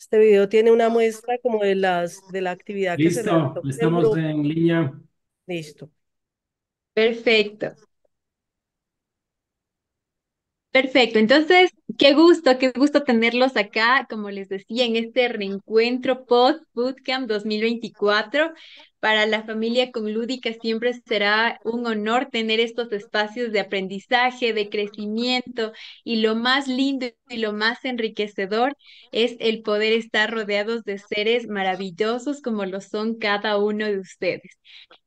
Este video tiene una ah, muestra como de, las, de la actividad que se Listo, estamos en línea. Listo. Perfecto. Perfecto, entonces Qué gusto, qué gusto tenerlos acá, como les decía, en este reencuentro post Bootcamp 2024. Para la familia con Lúdica siempre será un honor tener estos espacios de aprendizaje, de crecimiento y lo más lindo y lo más enriquecedor es el poder estar rodeados de seres maravillosos como lo son cada uno de ustedes.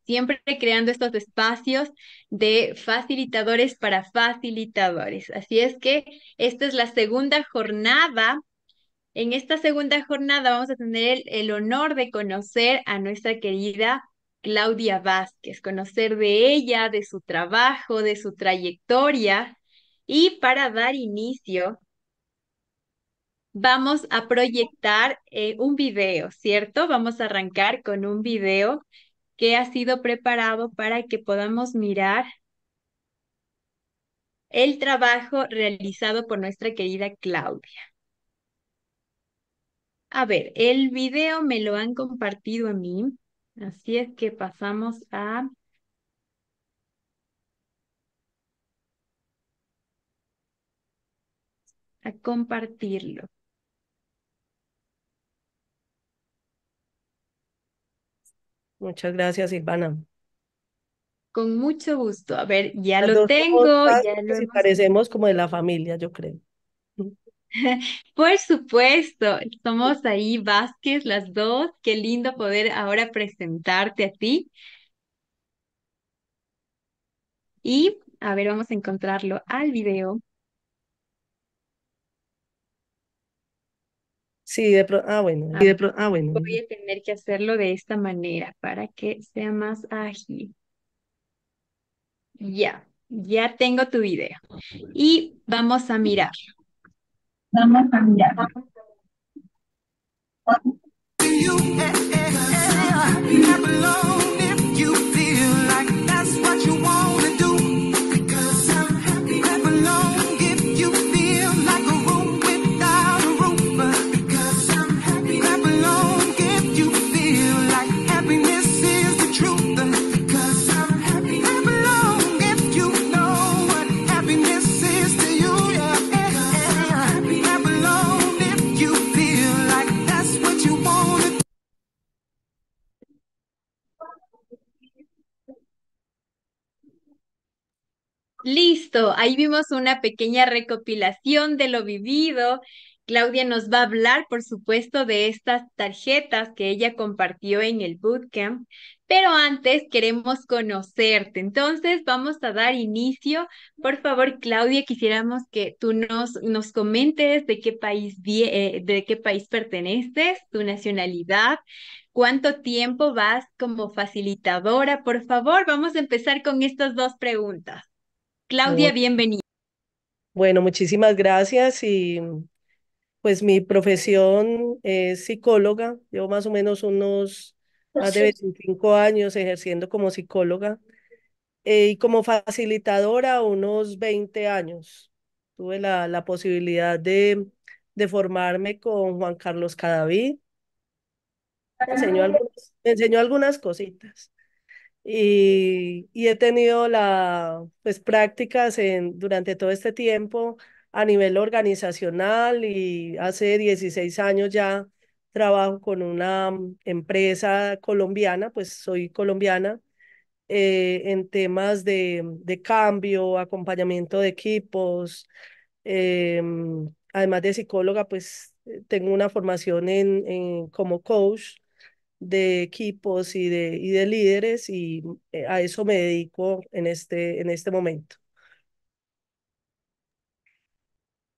Siempre creando estos espacios de facilitadores para facilitadores. Así es que esta es la segunda jornada. En esta segunda jornada vamos a tener el, honor de conocer a nuestra querida Claudia Vázquez, conocer de ella, de su trabajo, de su trayectoria. Y para dar inicio, vamos a proyectar eh, un video, ¿cierto? Vamos a arrancar con un video que ha sido preparado para que podamos mirar el trabajo realizado por nuestra querida Claudia. A ver, el video me lo han compartido a mí, así es que pasamos a... a compartirlo. Muchas gracias, Silvana. Con mucho gusto. A ver, ya lo tengo. Ya lo Parecemos como de la familia, yo creo. Por supuesto, somos ahí Vázquez las dos. Qué lindo poder ahora presentarte a ti. Y a ver, vamos a encontrarlo al video. Sí, de pronto. ah, bueno, ah, de ah, bueno. Voy a tener que hacerlo de esta manera para que sea más ágil. Ya, ya tengo tu video. Y vamos a mirar. Vamos a mirar. Listo, ahí vimos una pequeña recopilación de lo vivido. Claudia nos va a hablar, por supuesto, de estas tarjetas que ella compartió en el bootcamp, pero antes queremos conocerte. Entonces vamos a dar inicio. Por favor, Claudia, quisiéramos que tú nos, nos comentes de qué país eh, de qué país perteneces, tu nacionalidad, cuánto tiempo vas como facilitadora. Por favor, vamos a empezar con estas dos preguntas. Claudia, bienvenida. Bueno, muchísimas gracias y pues mi profesión es psicóloga. Llevo más o menos unos más de 25 años ejerciendo como psicóloga eh, y como facilitadora unos 20 años. Tuve la, posibilidad de, de, formarme con Juan Carlos Cadaví. Ah. me enseñó algunas cositas y, y he tenido la, pues, prácticas en, durante todo este tiempo a nivel organizacional y hace 16 años ya trabajo con una empresa colombiana, pues soy colombiana, eh, en temas de, de, cambio, acompañamiento de equipos. Eh, además de psicóloga, pues tengo una formación en, en como coach de equipos y de, y de líderes y mm, eh, a eso me dedico en este, en este momento.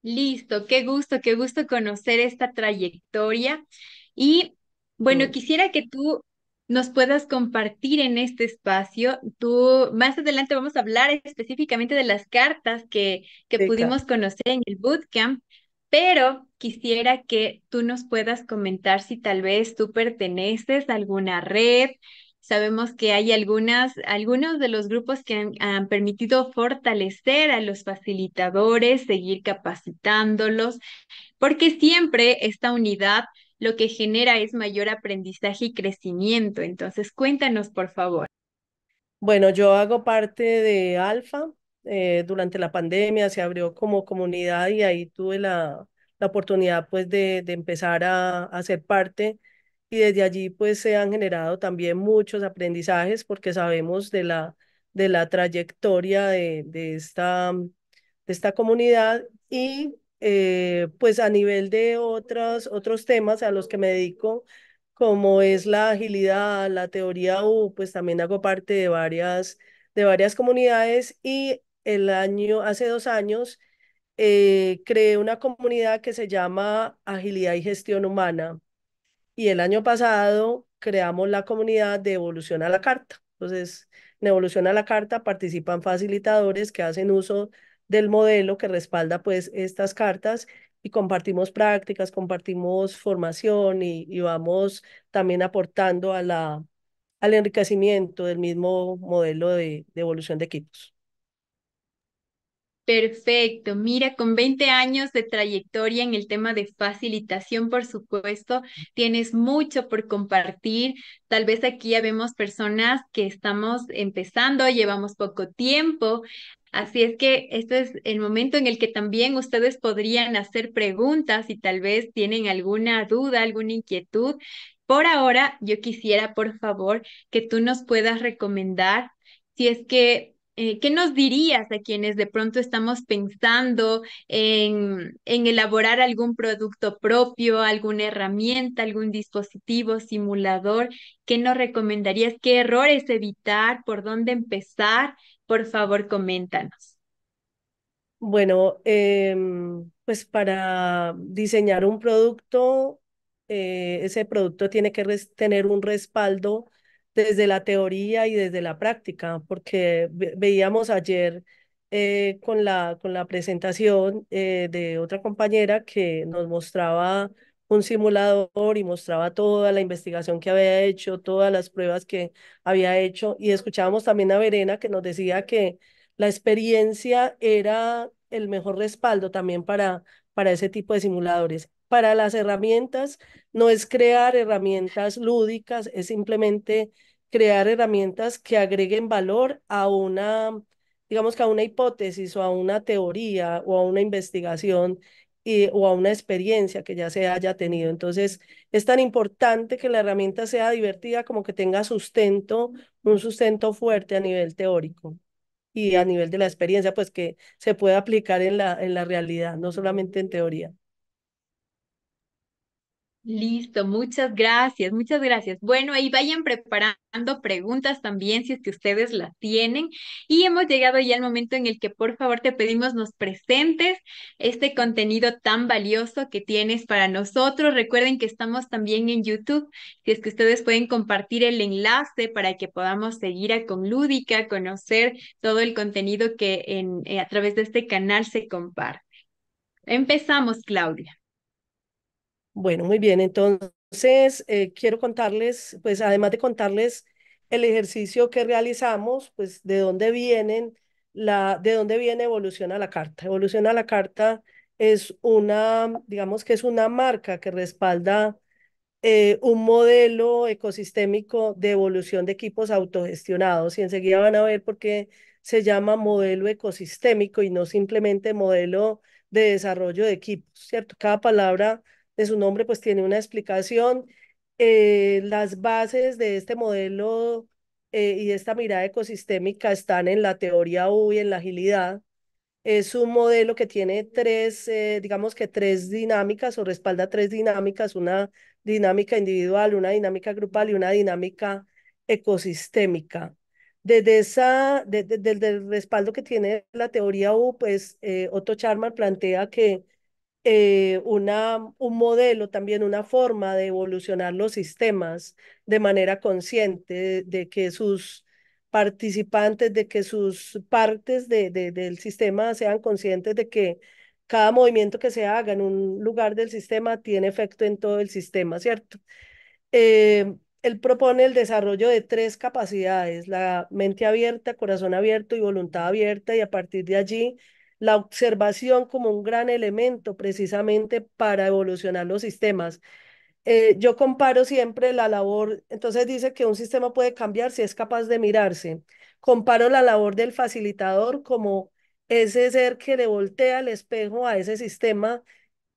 Listo, qué gusto, qué gusto conocer esta trayectoria. Y bueno, mm. quisiera que tú nos puedas compartir en este espacio. Tú, más adelante vamos a hablar específicamente de las cartas que, que pudimos conocer en el bootcamp, pero quisiera que tú nos puedas comentar si tal vez tú perteneces a alguna red. Sabemos que hay algunas, algunos de los grupos que han, han permitido fortalecer a los facilitadores, seguir capacitándolos, porque siempre esta unidad lo que genera es mayor aprendizaje y crecimiento. Entonces, cuéntanos, por favor. Bueno, yo hago parte de Alfa, eh, durante la pandemia, se abrió como comunidad y ahí tuve la, la oportunidad pues de, de empezar a, a, ser parte y desde allí pues se han generado también muchos aprendizajes porque sabemos de la, de la trayectoria de, de esta, de esta comunidad y eh, pues a nivel de otros, otros temas a los que me dedico como es la agilidad, la teoría U, pues también hago parte de varias, de varias comunidades y el año, hace dos años, eh, creé una comunidad que se llama Agilidad y Gestión Humana. Y el año pasado creamos la comunidad de Evolución a la Carta. Entonces, en Evolución a la Carta participan facilitadores que hacen uso del modelo que respalda pues estas cartas y compartimos prácticas, compartimos formación y, vamos también aportando a al enriquecimiento del mismo modelo de evolución de equipos. Perfecto. Mira, con 20 años de trayectoria en el tema de facilitación, por supuesto, tienes mucho por compartir. Tal vez aquí ya vemos personas que estamos empezando, llevamos poco tiempo. Así es que este es el momento en el que también ustedes podrían hacer preguntas y tal vez tienen alguna duda, alguna inquietud. Por ahora, yo quisiera, por favor, que tú nos puedas recomendar si es que eh, ¿qué nos dirías a quienes de pronto estamos pensando en, elaborar algún producto propio, alguna herramienta, algún dispositivo, simulador? ¿Qué nos recomendarías? ¿Qué errores evitar? ¿Por dónde empezar? Por favor, coméntanos. Bueno, em, pues para diseñar un producto, eh, ese producto tiene que tener un respaldo desde la teoría y desde la práctica, porque veíamos ayer eh, con, la, con la presentación eh, de otra compañera que nos mostraba un simulador y mostraba toda la investigación que había hecho, todas las pruebas que había hecho y escuchábamos también a Verena que nos decía que la experiencia era el mejor respaldo también para, para ese tipo de simuladores para las herramientas no es crear herramientas lúdicas, es simplemente crear herramientas que agreguen valor a una, digamos que a una hipótesis o a una teoría o a una investigación y, eh, o a una experiencia que ya se haya tenido. Entonces, es tan importante que la herramienta sea divertida como que tenga sustento, un sustento fuerte a nivel teórico y a nivel de la experiencia, pues que se pueda aplicar en la, en la realidad, no solamente en teoría. Listo, muchas gracias, muchas gracias. Bueno, ahí vayan preparando preguntas también si es que ustedes las tienen. Y hemos llegado ya al momento en el que por favor te pedimos nos presentes este contenido tan valioso que tienes para nosotros. Recuerden que estamos también en YouTube, si es que ustedes pueden compartir el enlace para que podamos seguir a Conlúdica, conocer todo el contenido que en, eh, a través de este canal se comparte. Empezamos, Claudia. Bueno, muy bien. Entonces, eh, quiero contarles, pues además de contarles el ejercicio que realizamos, pues de dónde vienen la, de dónde viene Evolución a la Carta. Evolución a la Carta es una, digamos que es una marca que respalda eh, un modelo ecosistémico de evolución de equipos autogestionados y enseguida van a ver por qué se llama modelo ecosistémico y no simplemente modelo de desarrollo de equipos, ¿cierto? Cada palabra de su nombre, pues tiene una explicación. Eh, las bases de este modelo eh, y esta mirada ecosistémica están en la teoría U y en la agilidad. Es un modelo que tiene tres, eh, digamos que tres dinámicas o respalda tres dinámicas, una dinámica individual, una dinámica grupal y una dinámica ecosistémica. Desde, esa, desde, desde el respaldo que tiene la teoría U, pues Otto Charman plantea que eh, una, un modelo, también una forma de evolucionar los sistemas de manera consciente, de, que sus participantes, de que sus partes del sistema sean conscientes de que cada movimiento que se haga en un lugar del sistema tiene efecto en todo el sistema, ¿cierto? Eh, él propone el desarrollo de tres capacidades, la mente abierta, corazón abierto y voluntad abierta, y a partir de allí la observación como un gran elemento precisamente para evolucionar los sistemas. Eh, yo comparo siempre la labor, entonces dice que un sistema puede cambiar si es capaz de mirarse. Comparo la labor del facilitador como ese ser que le voltea el espejo a ese sistema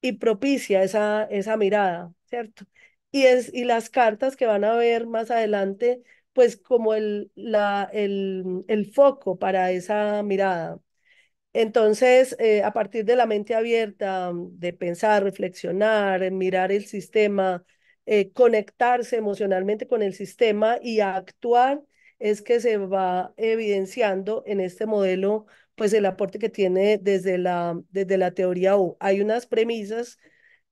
y propicia esa, esa mirada, ¿cierto? Y, es, y las cartas que van a ver más adelante, pues como el, la, el, el foco para esa mirada. Entonces, eh, a partir de la mente abierta, de pensar, reflexionar, mirar el sistema, eh, conectarse emocionalmente con el sistema y actuar, es que se va evidenciando en este modelo, pues el aporte que tiene desde la, desde la teoría U. Hay unas premisas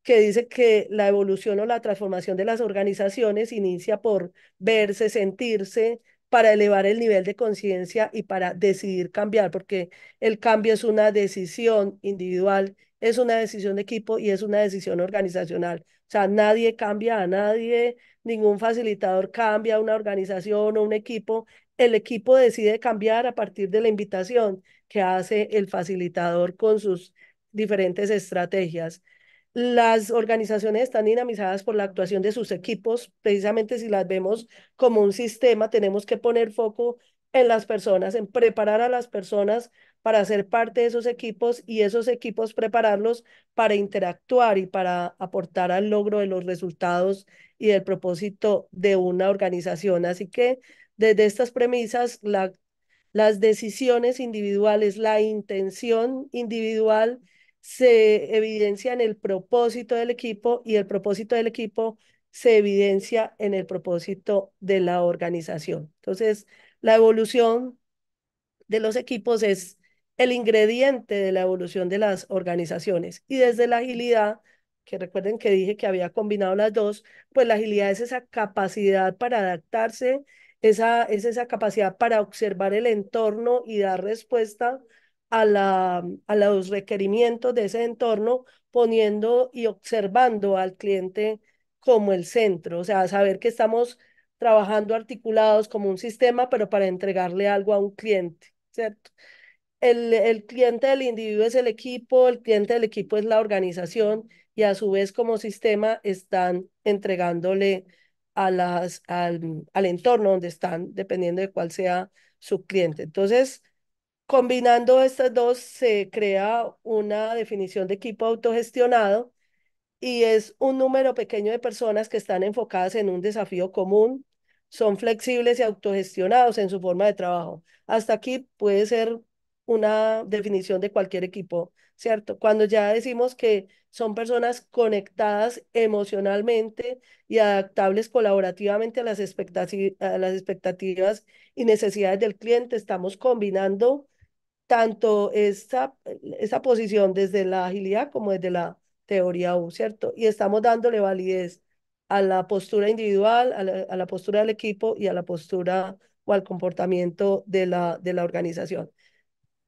que dice que la evolución o la transformación de las organizaciones inicia por verse, sentirse, para elevar el nivel de conciencia y para decidir cambiar, porque el cambio es una decisión individual, es una decisión de equipo y es una decisión organizacional. O sea, nadie cambia a nadie, ningún facilitador cambia a una organización o un equipo. El equipo decide cambiar a partir de la invitación que hace el facilitador con sus diferentes estrategias las organizaciones están dinamizadas por la actuación de sus equipos. Precisamente si las vemos como un sistema, tenemos que poner foco en las personas, en preparar a las personas para ser parte de esos equipos y esos equipos prepararlos para interactuar y para aportar al logro de los resultados y del propósito de una organización. Así que desde estas premisas, la, las decisiones individuales, la intención individual, se evidencia en el propósito del equipo y el propósito del equipo se evidencia en el propósito de la organización. Entonces, la evolución de los equipos es el ingrediente de la evolución de las organizaciones. Y desde la agilidad, que recuerden que dije que había combinado las dos, pues la agilidad es esa capacidad para adaptarse, esa, es esa capacidad para observar el entorno y dar respuesta a, a los requerimientos de ese entorno, poniendo y observando al cliente como el centro, o sea, saber que estamos trabajando articulados como un sistema, pero para entregarle algo a un cliente, ¿cierto? El, cliente del individuo es el equipo, el cliente del equipo es la organización y a su vez como sistema están entregándole a las, al, al entorno donde están, dependiendo de cuál sea su cliente. Entonces, Combinando estas dos se crea una definición de equipo autogestionado y es un número pequeño de personas que están enfocadas en un desafío común, son flexibles y autogestionados en su forma de trabajo. Hasta aquí puede ser una definición de cualquier equipo, ¿cierto? Cuando ya decimos que son personas conectadas emocionalmente y adaptables colaborativamente a las, expectativas, a las expectativas y necesidades del cliente, estamos combinando tanto esta, posición desde la agilidad como desde la teoría U, ¿cierto? Y estamos dándole validez a la postura individual, a la, postura del equipo y a la postura o al comportamiento de la, de la organización.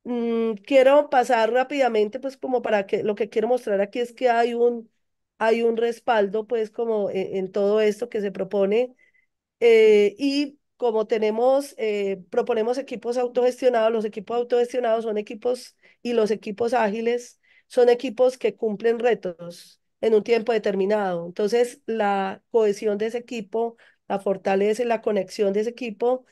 Mm, quiero pasar rápidamente, pues como para que lo que quiero mostrar aquí es que hay un, hay un respaldo, pues como e, en, todo esto que se propone eh, y como tenemos, eh, proponemos equipos autogestionados, los equipos autogestionados son equipos y los equipos ágiles son equipos que cumplen retos en un tiempo determinado. Entonces, la cohesión de ese equipo, la fortaleza y la conexión de ese equipo,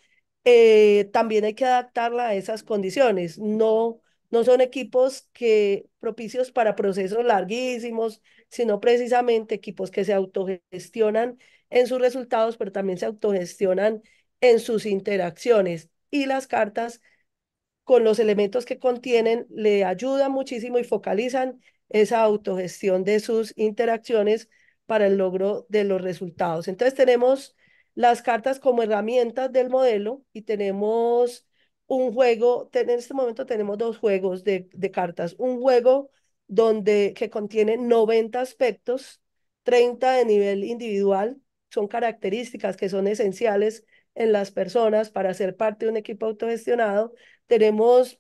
eh, también hay que adaptarla a esas condiciones. No, no son equipos que propicios para procesos larguísimos, sino precisamente equipos que se autogestionan en sus resultados, pero también se autogestionan en sus interacciones y las cartas con los elementos que contienen le ayudan muchísimo y focalizan esa autogestión de sus interacciones para el logro de los resultados. Entonces tenemos las cartas como herramientas del modelo y tenemos un juego, en este momento tenemos dos juegos de, de cartas, un juego donde que contiene 90 aspectos, 30 de nivel individual, son características que son esenciales en las personas para ser parte de un equipo autogestionado. Tenemos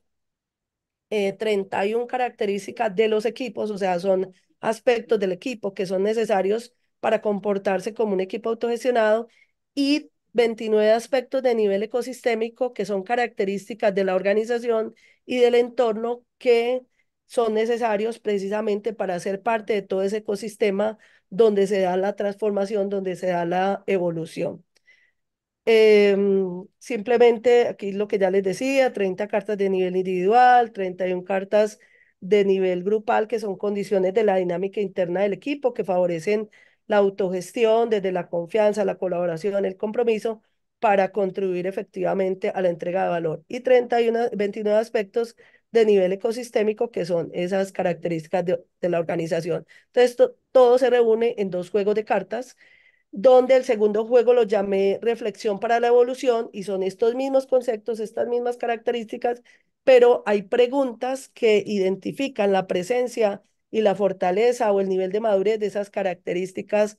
31 eh, características de los equipos, o sea, son aspectos del equipo que son necesarios para comportarse como un equipo autogestionado y 29 aspectos de nivel ecosistémico que son características de la organización y del entorno que son necesarios precisamente para ser parte de todo ese ecosistema donde se da la transformación, donde se da la evolución. Em, simplemente aquí lo que ya les decía, 30 cartas de nivel individual, 31 cartas de nivel grupal, que son condiciones de la dinámica interna del equipo que favorecen la autogestión desde la confianza, la colaboración, el compromiso para contribuir efectivamente a la entrega de valor. Y 31, 29 aspectos de nivel ecosistémico que son esas características de, la organización. Entonces, todo se reúne en dos juegos de cartas donde el segundo juego lo llamé reflexión para la evolución y son estos mismos conceptos, estas mismas características, pero hay preguntas que identifican la presencia y la fortaleza o el nivel de madurez de esas características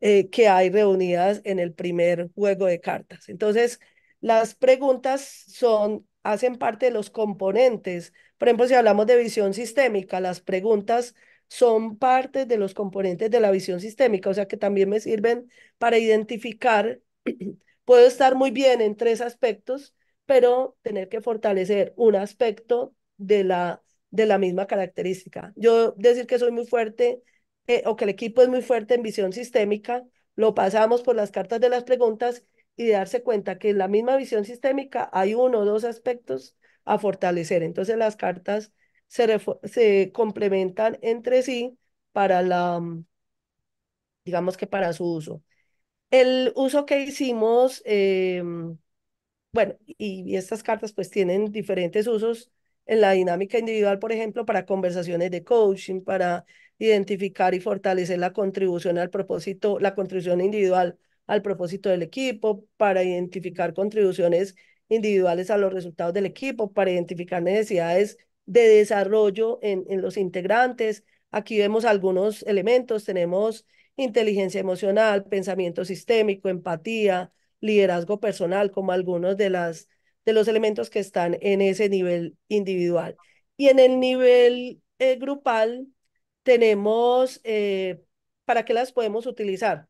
eh, que hay reunidas en el primer juego de cartas. Entonces, las preguntas son, hacen parte de los componentes. Por ejemplo, si hablamos de visión sistémica, las preguntas son parte de los componentes de la visión sistémica, o sea que también me sirven para identificar, puedo estar muy bien en tres aspectos, pero tener que fortalecer un aspecto de la, de la misma característica. Yo decir que soy muy fuerte eh, o que el equipo es muy fuerte en visión sistémica, lo pasamos por las cartas de las preguntas y darse cuenta que en la misma visión sistémica hay uno o dos aspectos a fortalecer. Entonces las cartas se, complementan entre sí para la, mm, digamos que para su uso. El uso que hicimos, eh, mm, bueno, y, y estas cartas pues tienen diferentes usos en la dinámica individual, por ejemplo, para conversaciones de coaching, para identificar y fortalecer la contribución al propósito, la contribución individual al propósito del equipo, para identificar contribuciones individuales a los resultados del equipo, para identificar necesidades de desarrollo en, los integrantes. Aquí vemos algunos elementos, tenemos inteligencia emocional, pensamiento sistémico, empatía, liderazgo personal, como algunos de, las, de los elementos que están en ese nivel individual. Y en el nivel eh, grupal tenemos, eh, ¿para qué las podemos utilizar?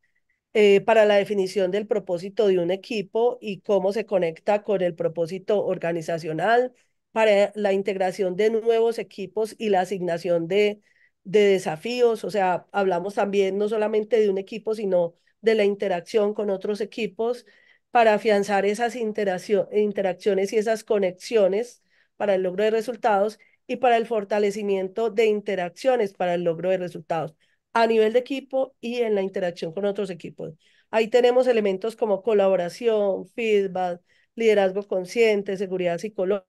Eh, para la definición del propósito de un equipo y cómo se conecta con el propósito organizacional, para la integración de nuevos equipos y la asignación de, de desafíos. O sea, hablamos también no solamente de un equipo, sino de la interacción con otros equipos para afianzar esas interacciones y esas conexiones para el logro de resultados y para el fortalecimiento de interacciones para el logro de resultados a nivel de equipo y en la interacción con otros equipos. Ahí tenemos elementos como colaboración, feedback, liderazgo consciente, seguridad psicológica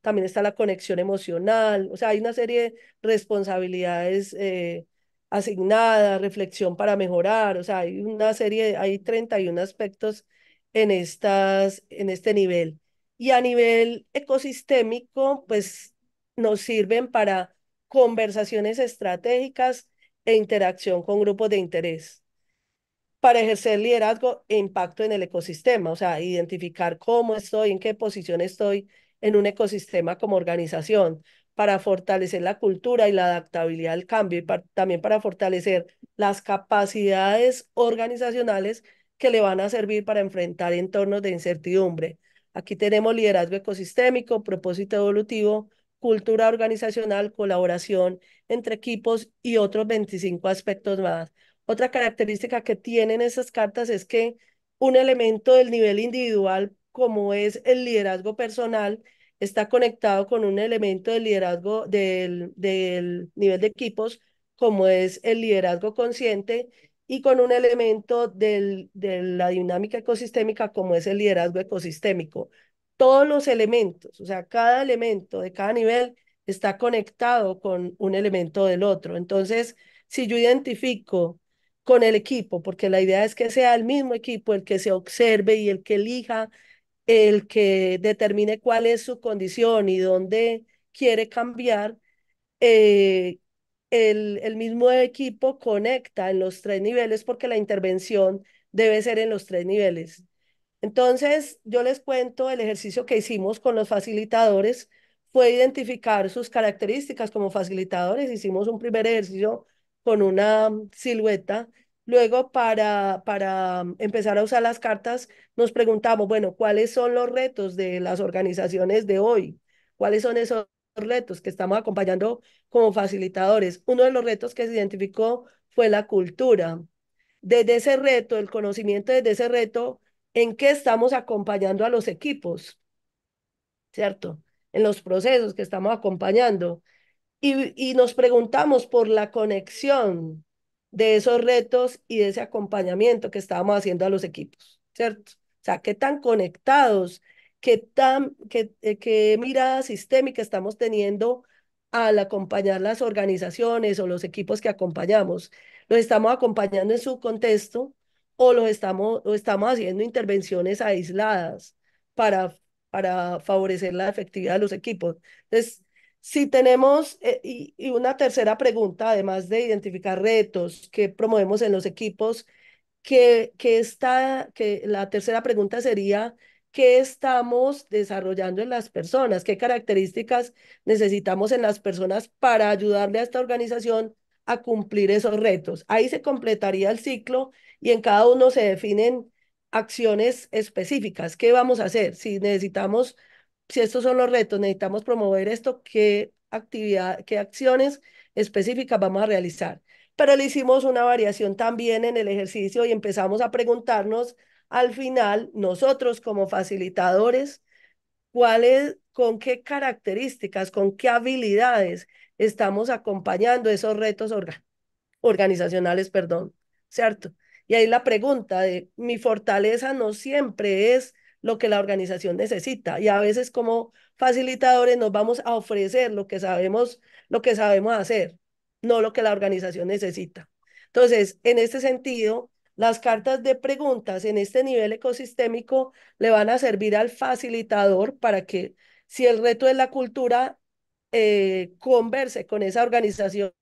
también está la conexión emocional, o sea, hay una serie de responsabilidades eh, asignadas, reflexión para mejorar, o sea, hay una serie, hay 31 aspectos en, estas, en este nivel. Y a nivel ecosistémico, pues nos sirven para conversaciones estratégicas e interacción con grupos de interés para ejercer liderazgo e impacto en el ecosistema, o sea, identificar cómo estoy, en qué posición estoy en un ecosistema como organización para fortalecer la cultura y la adaptabilidad al cambio y también para fortalecer las capacidades organizacionales que le van a servir para enfrentar entornos de incertidumbre. Aquí tenemos liderazgo ecosistémico, propósito evolutivo, cultura organizacional, colaboración entre equipos y otros 25 aspectos más. Otra característica que tienen esas cartas es que un elemento del nivel individual como es el liderazgo personal, está conectado con un elemento del liderazgo del, del nivel de equipos, como es el liderazgo consciente, y con un elemento del, de la dinámica ecosistémica, como es el liderazgo ecosistémico. Todos los elementos, o sea, cada elemento de cada nivel está conectado con un elemento del otro. Entonces, si yo identifico con el equipo, porque la idea es que sea el mismo equipo el que se observe y el que elija el que determine cuál es su condición y dónde quiere cambiar, eh, el, el mismo equipo conecta en los tres niveles porque la intervención debe ser en los tres niveles. Entonces, yo les cuento el ejercicio que hicimos con los facilitadores fue identificar sus características como facilitadores. Hicimos un primer ejercicio con una mm, silueta Luego, para, para mm, empezar a usar las cartas, nos preguntamos, bueno, ¿cuáles son los retos de las organizaciones de hoy? ¿Cuáles son esos retos que estamos acompañando como facilitadores? Uno de los retos que se identificó fue la cultura. Desde ese reto, el conocimiento desde ese reto, ¿en qué estamos acompañando a los equipos? ¿Cierto? En los procesos que estamos acompañando. Y, y nos preguntamos por la conexión, de esos retos y de ese acompañamiento que estábamos haciendo a los equipos, ¿cierto? O sea, qué tan conectados, qué, tan, qué, eh, qué mirada sistémica estamos teniendo al acompañar las organizaciones o los equipos que acompañamos. Los estamos acompañando en su contexto o los estamos, o estamos haciendo intervenciones aisladas para, para favorecer la efectividad de los equipos. Entonces, si tenemos, eh, y, una tercera pregunta, además de identificar retos que promovemos en los equipos, que, que, está, que la tercera pregunta sería, ¿qué estamos desarrollando en las personas? ¿Qué características necesitamos en las personas para ayudarle a esta organización a cumplir esos retos? Ahí se completaría el ciclo y en cada uno se definen acciones específicas. ¿Qué vamos a hacer? Si necesitamos si estos son los retos, necesitamos promover esto, qué actividad, qué acciones específicas vamos a realizar. Pero le hicimos una variación también en el ejercicio y empezamos a preguntarnos al final, nosotros como facilitadores, cuáles, con qué características, con qué habilidades estamos acompañando esos retos organizacionales, perdón, ¿cierto? Y ahí la pregunta de mi fortaleza no siempre es lo que la organización necesita. Y a veces como facilitadores nos vamos a ofrecer lo que sabemos, lo que sabemos hacer, no lo que la organización necesita. Entonces, en este sentido, las cartas de preguntas en este nivel ecosistémico le van a servir al facilitador para que si el reto es la cultura, eh, converse con esa organización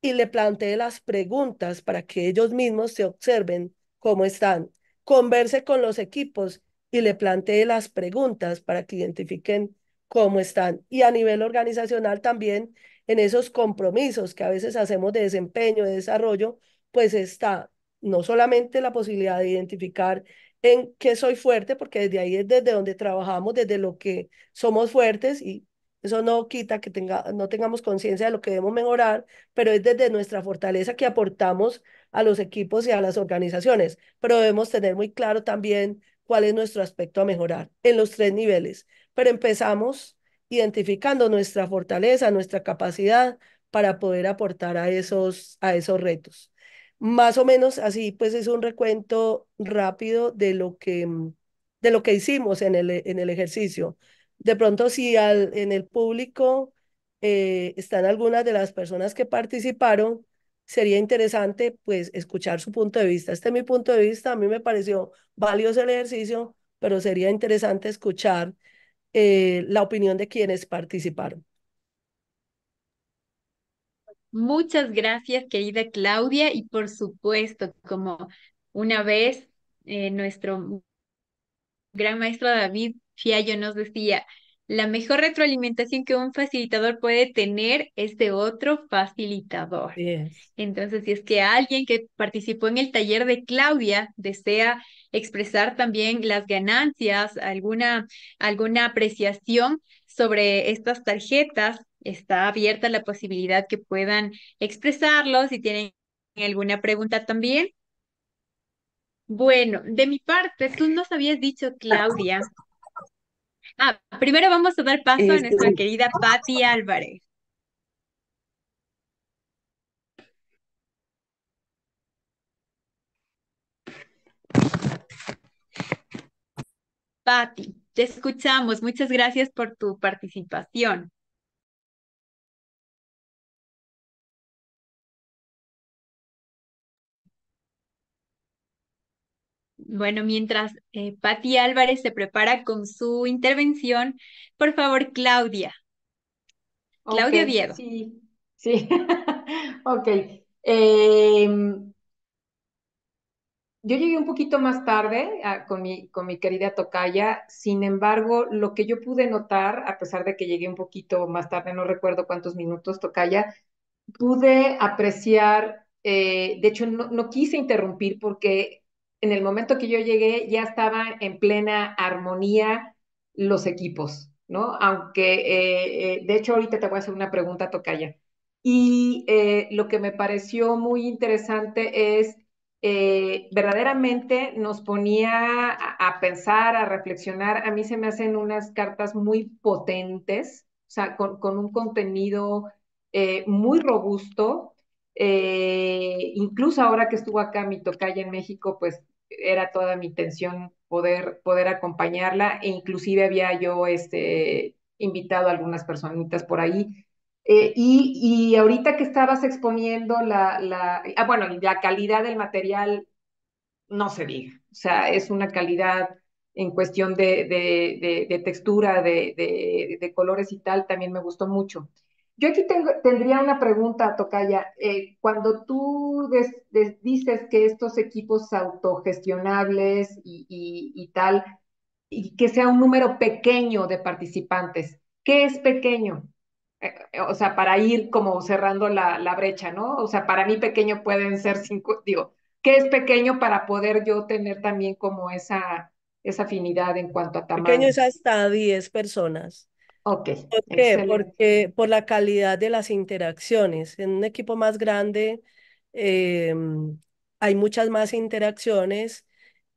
y le plantee las preguntas para que ellos mismos se observen cómo están. Converse con los equipos y le plantee las preguntas para que identifiquen cómo están. Y a nivel organizacional también en esos compromisos que a veces hacemos de desempeño, de desarrollo, pues está no solamente la posibilidad de identificar en qué soy fuerte, porque desde ahí es desde donde trabajamos, desde lo que somos fuertes y eso no quita que tenga, no tengamos conciencia de lo que debemos mejorar, pero es desde nuestra fortaleza que aportamos a los equipos y a las organizaciones. Pero debemos tener muy claro también cuál es nuestro aspecto a mejorar en los tres niveles. Pero empezamos identificando nuestra fortaleza, nuestra capacidad para poder aportar a esos, a esos retos. Más o menos así, pues es un recuento rápido de lo que, de lo que hicimos en el, en el ejercicio. De pronto, si al, en el público eh, están algunas de las personas que participaron, sería interesante pues escuchar su punto de vista. Este es mi punto de vista, a mí me pareció valioso el ejercicio, pero sería interesante escuchar eh, la opinión de quienes participaron. Muchas gracias, querida Claudia, y por supuesto, como una vez eh, nuestro gran maestro David Fiallo nos decía, la mejor retroalimentación que un facilitador puede tener es de otro facilitador. Entonces, si es que alguien que participó en el taller de Claudia desea expresar también las ganancias, alguna, alguna apreciación sobre estas tarjetas, está abierta la posibilidad que puedan expresarlo. Si tienen alguna pregunta también, bueno, de mi parte, tú nos habías dicho, Claudia, Ah, primero vamos a dar paso a nuestra este, querida Patti Álvarez. Patti, te escuchamos. Muchas gracias por tu participación. Bueno, mientras eh, Patti Álvarez se prepara con su intervención, por favor, Claudia. Claudia okay, Sí, sí. ok. Em, yo llegué un poquito más tarde ah, con, mi, con mi querida Tocaya, sin embargo, lo que yo pude notar, a pesar de que llegué un poquito más tarde, no recuerdo cuántos minutos, Tocaya, pude apreciar, eh, de hecho no, no quise interrumpir porque en el momento que yo llegué ya estaban en plena armonía los equipos, ¿no? Aunque, eh, eh, de hecho, ahorita te voy a hacer una pregunta, Tocaya. Y eh, lo que me pareció muy interesante es, verdaderamente nos ponía a, pensar, a reflexionar. A mí se me hacen unas cartas muy potentes, o sea, con, un contenido muy robusto, incluso ahora que estuvo acá mi tocaya en México, pues era toda mi intención poder, poder acompañarla e inclusive había yo este, invitado a algunas personitas por ahí. Eh, y, ahorita que estabas exponiendo la, la ah, bueno, la calidad del material, no se diga, o sea, es una calidad en cuestión de, de textura, de, colores y tal, también me gustó mucho. Yo aquí tendría una pregunta, Tocaya. Eh, cuando tú dices que estos equipos autogestionables y, tal, y que sea un número pequeño de participantes, ¿qué es pequeño? Eh, eh, o sea, para ir como cerrando la, brecha, ¿no? O sea, para mí pequeño pueden ser cinco, digo, ¿qué es pequeño para poder yo tener también como esa, esa afinidad en cuanto a tamaño? Pequeño es hasta diez personas. Ok, ¿Por qué? Porque por la calidad de las interacciones. En un equipo más grande em, hay muchas más interacciones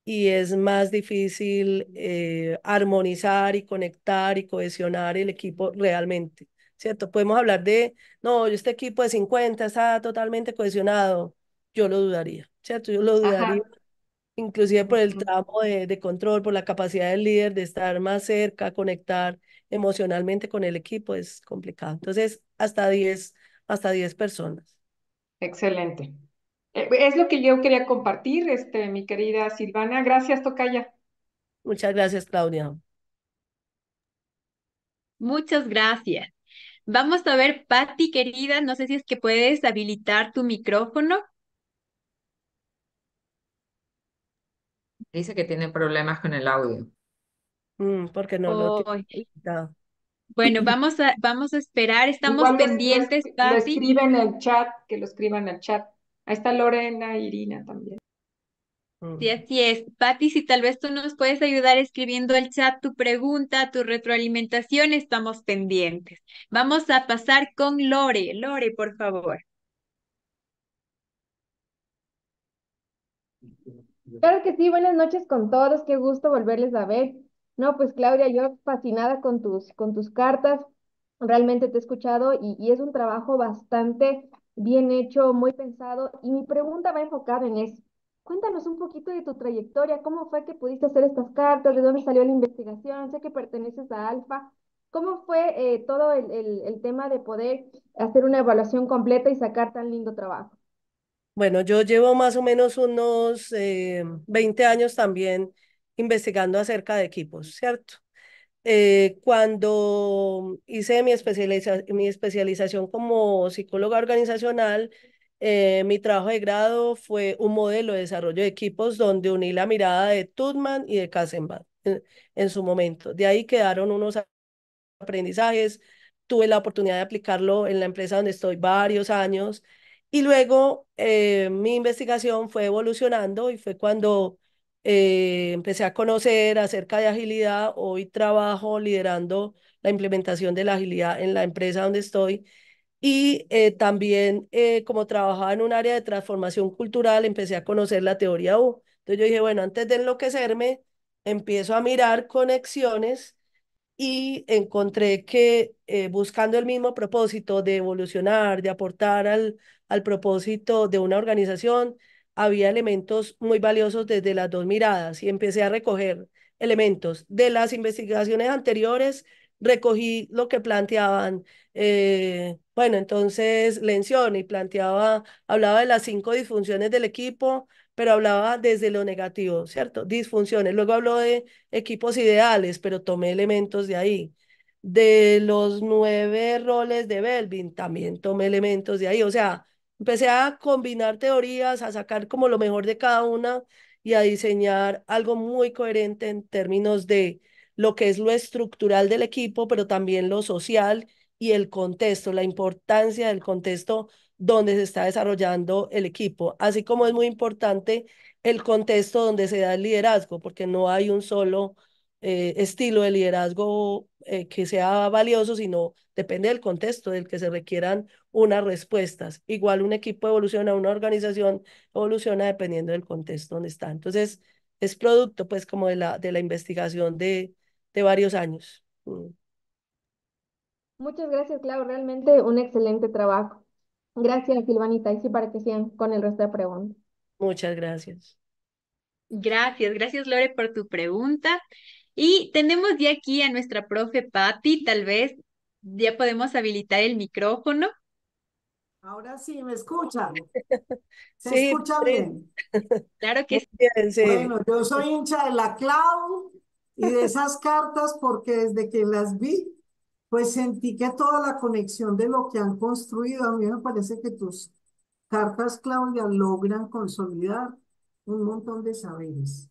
y es más difícil eh, armonizar y conectar y cohesionar el equipo realmente, ¿cierto? Podemos hablar de, no, este equipo de 50 está totalmente cohesionado. Yo lo dudaría, ¿cierto? Yo lo dudaría. inclusive por el tramo de, de, control, por la capacidad del líder de estar más cerca, conectar emocionalmente con el equipo es complicado. Entonces, hasta 10, hasta personas. Excelente. Eh, es lo que yo quería compartir, este, mi querida Silvana. Gracias, Tocaya. Muchas gracias, Claudia. Muchas gracias. Vamos a ver, Patti, querida, no sé si es que puedes habilitar tu micrófono. Dice que tiene problemas con el audio. Mm, porque no lo Bueno, vamos a, vamos a esperar, estamos pendientes. Pati. lo, escriben en el chat, que lo escriban al chat. Ahí está Lorena, Irina también. Mm. Sí, así es. Patti, si tal vez tú nos puedes ayudar escribiendo al chat tu pregunta, tu retroalimentación, estamos pendientes. Vamos a pasar con Lore. Lore, por favor. Claro que sí, buenas noches con todos, qué gusto volverles a ver. No, pues Claudia, yo fascinada con tus, con tus cartas, realmente te he escuchado y, es un trabajo bastante bien hecho, muy pensado. Y mi pregunta va enfocada en eso. Cuéntanos un poquito de tu trayectoria, cómo fue que pudiste hacer estas cartas, de dónde salió la investigación, sé que perteneces a Alfa. ¿Cómo fue eh, todo el, tema de poder hacer una evaluación completa y sacar tan lindo trabajo? Bueno, yo llevo más o menos unos 20 eh, años también investigando acerca de equipos, ¿cierto? Eh, cuando hice mi, mi especialización como psicóloga organizacional, eh, mi trabajo de grado fue un modelo de desarrollo de equipos donde uní la mirada de Tutman y de Kassenbach eh, en, su momento. De ahí quedaron unos aprendizajes. Tuve la oportunidad de aplicarlo en la empresa donde estoy varios años. Y luego mi investigación fue evolucionando y fue cuando eh, empecé a conocer acerca de agilidad. Hoy trabajo liderando la implementación de la agilidad en la empresa donde estoy. Y eh, también, eh, como trabajaba en un área de transformación cultural, empecé a conocer la teoría U. Entonces yo dije, bueno, antes de enloquecerme, empiezo a mirar conexiones y encontré que buscando el mismo propósito de evolucionar, de aportar al propósito de una organización, había elementos muy valiosos desde las dos miradas y empecé a recoger elementos. De las investigaciones anteriores recogí lo que planteaban, eh, bueno, entonces Lencioni planteaba, hablaba de las cinco disfunciones del equipo, pero hablaba desde lo negativo, ¿cierto? Disfunciones. Luego habló de equipos ideales, pero tomé elementos de ahí. De los nueve roles de Belvin, también tomé elementos de ahí. O sea, Empecé a combinar teorías, a sacar como lo mejor de cada una y a diseñar algo muy coherente en términos de lo que es lo estructural del equipo, pero también lo social y el contexto, la importancia del contexto donde se está desarrollando el equipo, así como es muy importante el contexto donde se da el liderazgo, porque no hay un solo eh, estilo de liderazgo eh, que sea valioso, sino depende del contexto del que se requieran unas respuestas. Igual un equipo evoluciona, una organización evoluciona dependiendo del contexto donde está. Entonces, es producto pues como de la, de la investigación de, de varios años. Mm. Muchas gracias, Clau. Realmente un excelente trabajo. Gracias, Silvanita. Y sí, para que sigan con el resto de preguntas. Muchas gracias. Gracias, gracias Lore por tu pregunta. Y tenemos ya aquí a nuestra profe Patti, tal vez ya podemos habilitar el micrófono. Ahora sí, me escuchan. ¿Se escucha bien? Claro que sí. Bueno, yo soy hincha de la Clau y de esas cartas porque desde que las vi, pues sentí que toda la conexión de lo que han construido, a mí me parece que tus cartas, Claudia, logran consolidar un montón de saberes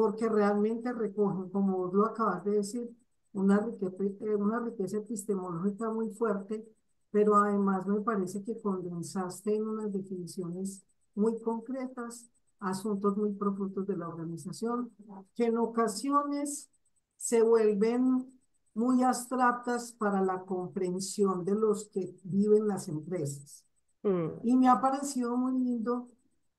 porque realmente recogen, como vos lo acabas de decir, una riqueza, eh, una riqueza epistemológica muy fuerte, pero además me parece que condensaste en unas definiciones muy concretas asuntos muy profundos de la organización, que en ocasiones se vuelven muy abstractas para la comprensión de los que viven las empresas. Mm. Y me ha parecido muy lindo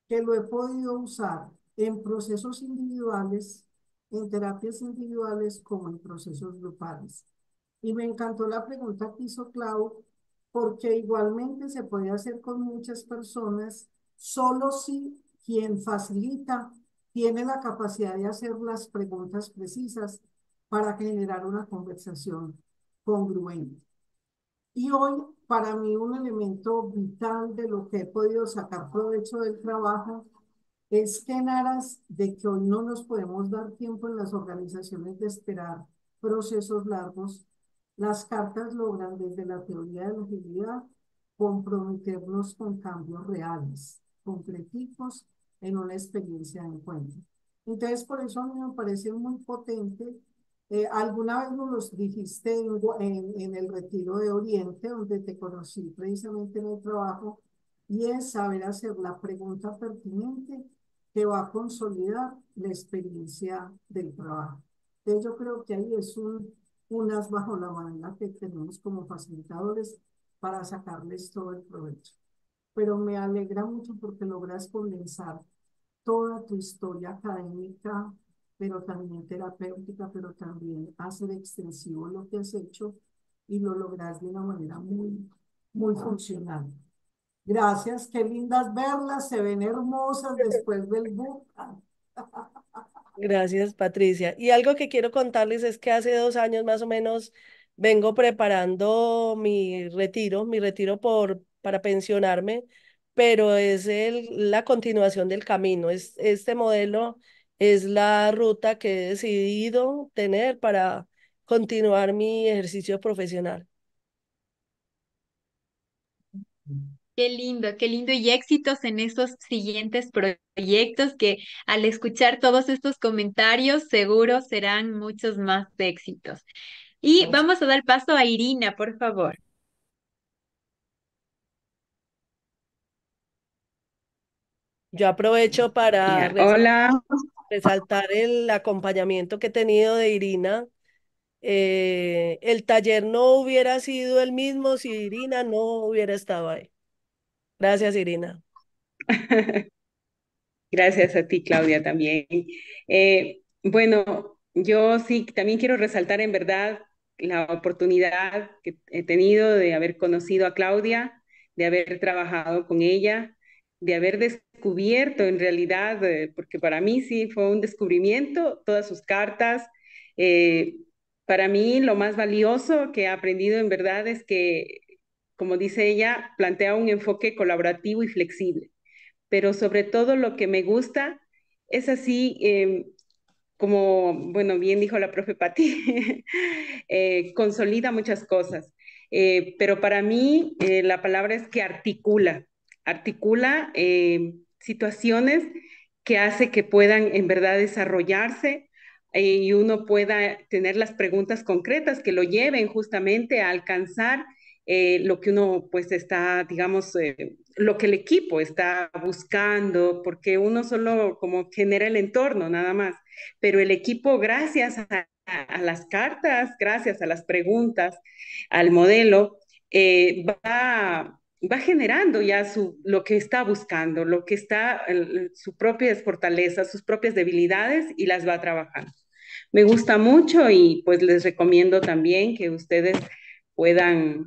que lo he podido usar en procesos individuales, en terapias individuales como en procesos grupales. Y me encantó la pregunta que hizo Clau, porque igualmente se puede hacer con muchas personas, solo si quien facilita tiene la capacidad de hacer las preguntas precisas para generar una conversación congruente. Y hoy, para mí, un elemento vital de lo que he podido sacar provecho del trabajo es que en aras de que hoy no nos podemos dar tiempo en las organizaciones de esperar procesos largos, las cartas logran desde la teoría de la agilidad comprometernos con cambios reales, completivos en una experiencia de encuentro. Entonces, por eso me parece muy potente. Eh, alguna vez nos dijiste en, en, en el retiro de Oriente, donde te conocí precisamente en el trabajo, y es saber hacer la pregunta pertinente que va a consolidar la experiencia del trabajo. Entonces yo creo que ahí es un, unas bajo la manga que tenemos como facilitadores para sacarles todo el provecho. Pero me alegra mucho porque logras condensar toda tu historia académica, pero también terapéutica, pero también hacer extensivo lo que has hecho y lo logras de una manera muy, muy funcional. Gracias, qué lindas verlas, se ven hermosas después del book. Gracias, Patricia. Y algo que quiero contarles es que hace dos años más o menos vengo preparando mi retiro, mi retiro por, para pensionarme, pero es el, la continuación del camino. Es, este modelo es la ruta que he decidido tener para continuar mi ejercicio profesional. Qué lindo, qué lindo y éxitos en esos siguientes proyectos que al escuchar todos estos comentarios seguro serán muchos más éxitos. Y vamos a dar paso a Irina, por favor. Yo aprovecho para resaltar, Hola. resaltar el acompañamiento que he tenido de Irina eh, el taller no hubiera sido el mismo si Irina no hubiera estado ahí. Gracias, Irina. Gracias a ti, Claudia, también. Eh, bueno, yo sí, también quiero resaltar en verdad la oportunidad que he tenido de haber conocido a Claudia, de haber trabajado con ella, de haber descubierto en realidad, eh, porque para mí sí fue un descubrimiento, todas sus cartas. Eh, para mí lo más valioso que he aprendido en verdad es que como dice ella, plantea un enfoque colaborativo y flexible. Pero sobre todo lo que me gusta es así, em, como, bueno, bien dijo la profe Pati, eh, consolida muchas cosas. Eh, pero para mí eh, la palabra es que articula, articula em, situaciones que hace que puedan en verdad desarrollarse y uno pueda tener las preguntas concretas que lo lleven justamente a alcanzar eh, lo que uno pues está, digamos, eh, lo que el equipo está buscando, porque uno solo como genera el entorno nada más, pero el equipo gracias a, las cartas, gracias a las preguntas, al modelo, eh, va va generando ya su, lo que está buscando, lo que está, sus propias fortalezas, sus propias debilidades y las va trabajando. Me gusta mucho y pues les recomiendo también que ustedes puedan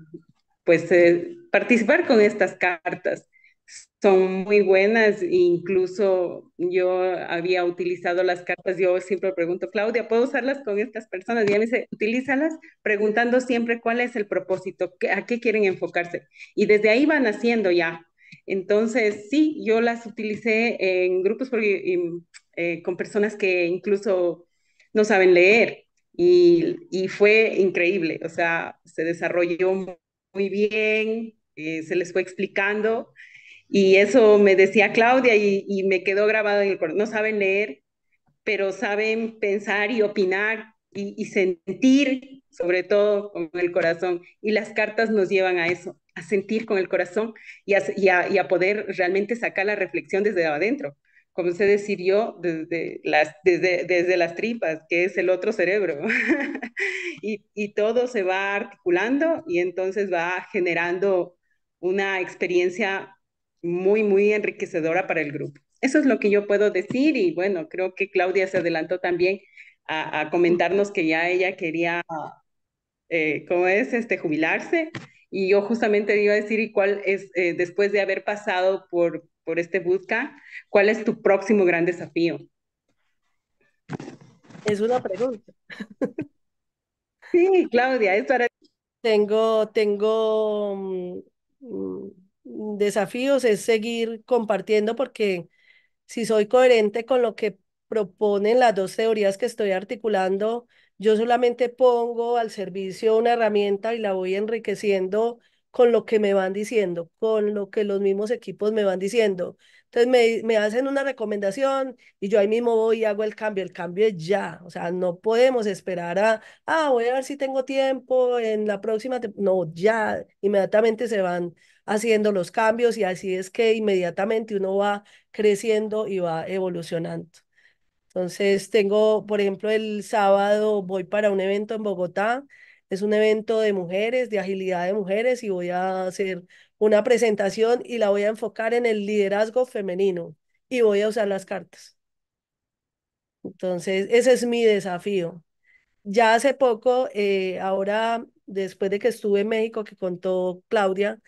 pues eh, participar con estas cartas. Son muy buenas, incluso yo había utilizado las cartas, yo siempre pregunto, Claudia, ¿puedo usarlas con estas personas? Y ella me dice, utilízalas preguntando siempre cuál es el propósito, a qué quieren enfocarse. Y desde ahí van haciendo ya. Entonces, sí, yo las utilicé en grupos eh, con personas que incluso no saben leer, y, y, fue increíble, o sea, se desarrolló muy bien, eh, se les fue explicando y eso me decía Claudia y, me quedó grabado en el corazón. No saben leer, pero saben pensar y opinar y, sentir, sobre todo con el corazón. Y las cartas nos llevan a eso, a sentir con el corazón y a poder realmente sacar la reflexión desde adentro. Como se decidió desde las, desde, desde las tripas, que es el otro cerebro. y, todo se va articulando y entonces va generando una experiencia muy, muy enriquecedora para el grupo. Eso es lo que yo puedo decir y bueno, creo que Claudia se adelantó también a, comentarnos que ya ella quería, eh, ¿cómo es?, este, jubilarse. Y yo justamente iba a decir, ¿y cuál es, eh, después de haber pasado por por este busca, ¿cuál es tu próximo gran desafío? Es una pregunta. Sí, Claudia, es para... Tengo, tengo mm, mm, desafíos, es seguir compartiendo porque si soy coherente con lo que proponen las dos teorías que estoy articulando, yo solamente pongo al servicio una herramienta y la voy enriqueciendo con lo que me van diciendo, con lo que los mismos equipos me van diciendo. Entonces me, hacen una recomendación y yo ahí mismo voy y hago el cambio. El cambio es ya. O sea, no podemos esperar a, ah, voy a ver si tengo tiempo en la próxima. No, ya inmediatamente se van haciendo los cambios y así es que inmediatamente uno va creciendo y va evolucionando. Entonces tengo, por ejemplo, el sábado voy para un evento en Bogotá es un evento de mujeres, de agilidad de mujeres y voy a hacer una presentación y la voy a enfocar en el liderazgo femenino y voy a usar las cartas. Entonces, ese es mi desafío. Ya hace poco, eh, ahora, después de que estuve en México, que contó Claudia,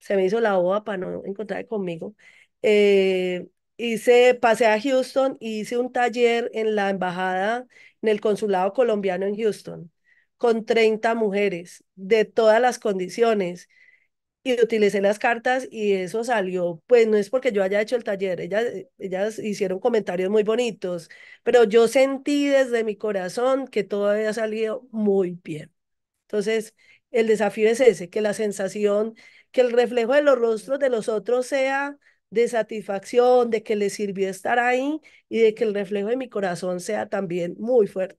se me hizo la oA para no encontrarme conmigo. Eh, hice, pasé a Houston y hice un taller en la embajada, en el consulado colombiano en Houston con 30 mujeres de todas las condiciones y utilicé las cartas y eso salió, pues no es porque yo haya hecho el taller, ellas, ellas hicieron comentarios muy bonitos, pero yo sentí desde mi corazón que todo había salido muy bien. Entonces, el desafío es ese, que la sensación, que el reflejo de los rostros de los otros sea de satisfacción, de que les sirvió estar ahí y de que el reflejo de mi corazón sea también muy fuerte.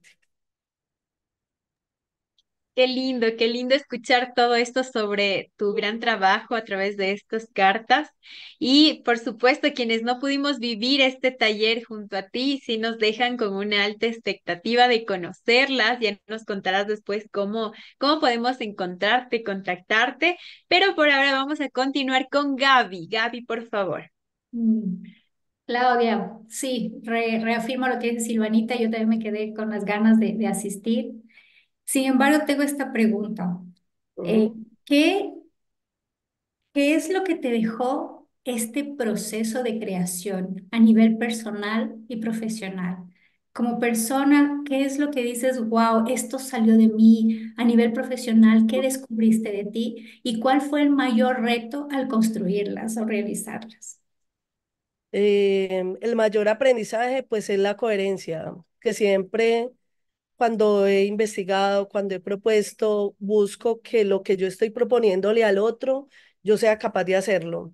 Qué lindo, qué lindo escuchar todo esto sobre tu gran trabajo a través de estas cartas. Y por supuesto, quienes no pudimos vivir este taller junto a ti, sí nos dejan con una alta expectativa de conocerlas. Ya nos contarás después cómo, cómo podemos encontrarte, contactarte. Pero por ahora vamos a continuar con Gaby. Gaby, por favor. Mm. Claudia, sí, reafirmo lo que dice Silvanita. Yo también me quedé con las ganas de, de asistir. Sin embargo, tengo esta pregunta. Eh, ¿qué, qué es lo que te dejó este proceso de creación a nivel personal y profesional? Como persona, ¿qué es lo que dices, wow, esto salió de mí a nivel profesional? ¿Qué descubriste de ti? ¿Y cuál fue el mayor reto al construirlas o realizarlas? Em, el mayor aprendizaje, pues, es la coherencia, que siempre cuando he investigado, cuando he propuesto, busco que lo que yo estoy proponiéndole al otro, yo sea capaz de hacerlo.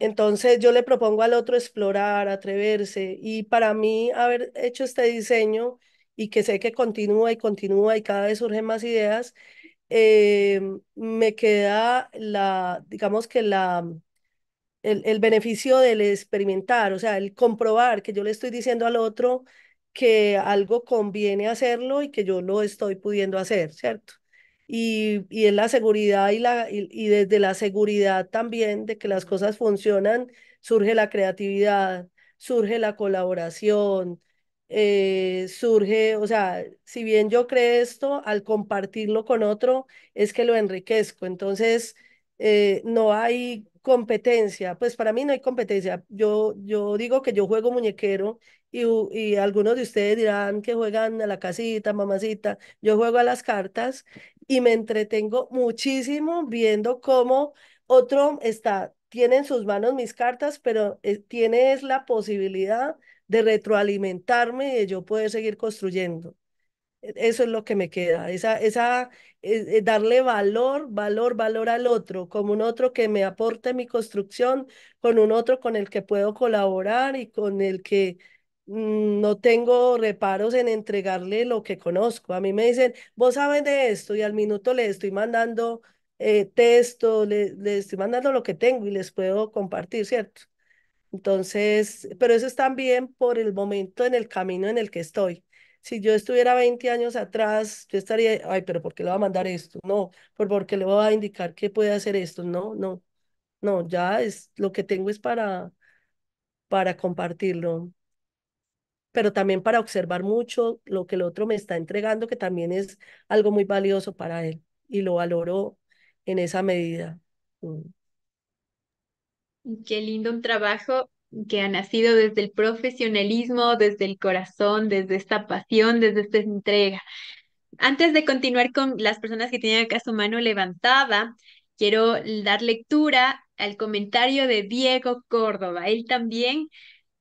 Entonces yo le propongo al otro explorar, atreverse y para mí haber hecho este diseño y que sé que continúa y continúa y cada vez surgen más ideas, eh, me queda la, digamos que la, el, el beneficio del experimentar, o sea, el comprobar que yo le estoy diciendo al otro que algo conviene hacerlo y que yo lo estoy pudiendo hacer, ¿cierto? Y, y es la seguridad y, la, y, desde la seguridad también de que las cosas funcionan, surge la creatividad, surge la colaboración, eh, surge, o sea, si bien yo creo esto, al compartirlo con otro, es que lo enriquezco. Entonces, eh, no hay Competencia, pues para mí no hay competencia. Yo, yo digo que yo juego muñequero y, y algunos de ustedes dirán que juegan a la casita, mamacita. Yo juego a las cartas y me entretengo muchísimo viendo cómo otro está, tiene en sus manos mis cartas, pero eh, tiene la posibilidad de retroalimentarme y yo poder seguir construyendo. Eso es lo que me queda, esa, eh, eh, darle valor, valor, valor al otro, como un otro que me aporte mi construcción, con un otro con el que puedo colaborar y con el que mm, no tengo reparos en entregarle lo que conozco. A mí me dicen, vos sabes de esto y al minuto le estoy mandando eh, texto, le, le estoy mandando lo que tengo y les puedo compartir, ¿cierto? Entonces, pero eso es también por el momento en el camino en el que estoy. Si yo estuviera 20 años atrás, yo estaría, ay, pero ¿por qué le va a mandar esto? No, ¿por, qué le va a indicar que puede hacer esto? No, no, no, ya es lo que tengo es para, para compartirlo, pero también para observar mucho lo que el otro me está entregando, que también es algo muy valioso para él y lo valoro en esa medida. Mm. Qué lindo un trabajo que ha nacido desde el profesionalismo, desde el corazón, desde esta pasión, desde esta entrega. Antes de continuar con las personas que tienen acá su mano levantada, quiero dar lectura al comentario de Diego Córdoba. Él también,